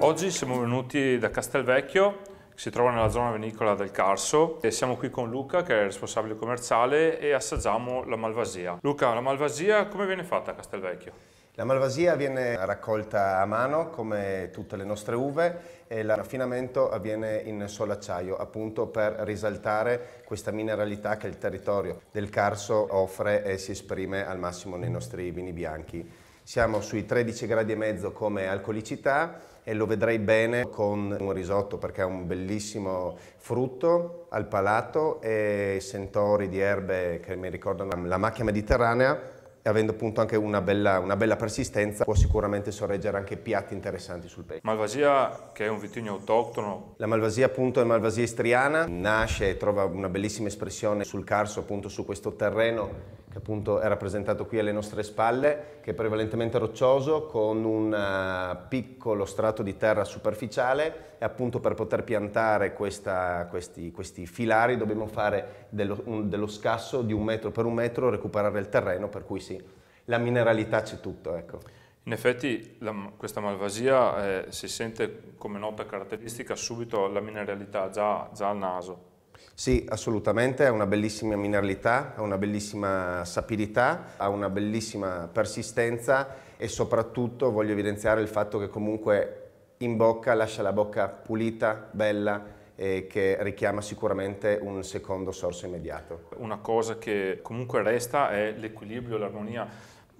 Oggi siamo venuti da Castelvecchio, che si trova nella zona vinicola del Carso, e siamo qui con Luca, che è il responsabile commerciale, e assaggiamo la malvasia. Luca, la malvasia come viene fatta a Castelvecchio? La malvasia viene raccolta a mano come tutte le nostre uve e il raffinamento avviene in solo acciaio appunto per risaltare questa mineralità che il territorio del Carso offre e si esprime al massimo nei nostri vini bianchi. Siamo sui 13 gradi e mezzo come alcolicità e lo vedrei bene con un risotto perché ha un bellissimo frutto al palato e sentori di erbe che mi ricordano la macchia mediterranea e avendo appunto anche una bella, una bella, persistenza può sicuramente sorreggere anche piatti interessanti sul pesce. Malvasia che è un vitigno autoctono? La Malvasia appunto è Malvasia istriana, nasce e trova una bellissima espressione sul Carso appunto su questo terreno che appunto è rappresentato qui alle nostre spalle, che è prevalentemente roccioso con un eh, piccolo strato di terra superficiale e appunto per poter piantare questa, questi, questi, filari dobbiamo fare dello, un, dello, scasso di un metro per un metro, recuperare il terreno, per cui sì, la mineralità c'è tutto. Ecco. In effetti la, questa malvasia eh, si sente come nota caratteristica subito la mineralità già, già al naso. Sì, assolutamente, ha una bellissima mineralità, ha una bellissima sapidità, ha una bellissima persistenza e soprattutto voglio evidenziare il fatto che comunque in bocca lascia la bocca pulita, bella e che richiama sicuramente un secondo sorso immediato. Una cosa che comunque resta è l'equilibrio, l'armonia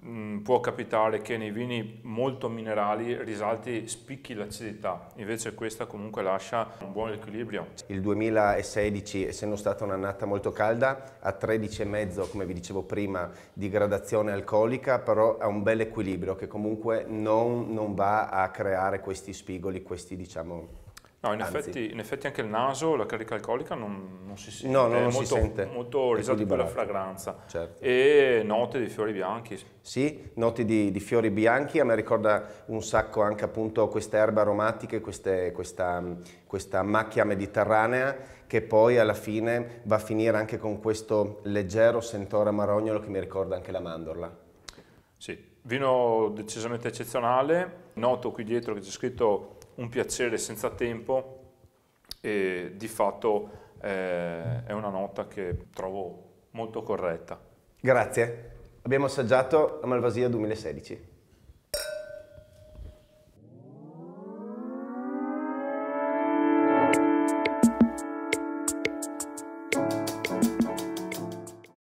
Mm, può capitare che nei vini molto minerali risalti spicchi l'acidità, invece questa comunque lascia un buon equilibrio. Il 2016, essendo stata un'annata molto calda, ha 13,5 come vi dicevo prima di gradazione alcolica, però ha un bel equilibrio che comunque non, non va a creare questi spigoli, questi diciamo No, in effetti, in, effetti, anche il naso, la carica alcolica non, non si sente, no, non è molto, si sente. molto risalto per la fragranza. Certo. E note di fiori bianchi. Sì, note di, di, fiori bianchi, a me ricorda un sacco anche appunto queste erbe aromatiche, queste, questa, questa macchia mediterranea che poi alla fine va a finire anche con questo leggero sentore amarognolo che mi ricorda anche la mandorla. Sì, vino decisamente eccezionale, noto qui dietro che c'è scritto un piacere senza tempo e di fatto eh, è una nota che trovo molto corretta. Grazie. Abbiamo assaggiato la Malvasia 2016.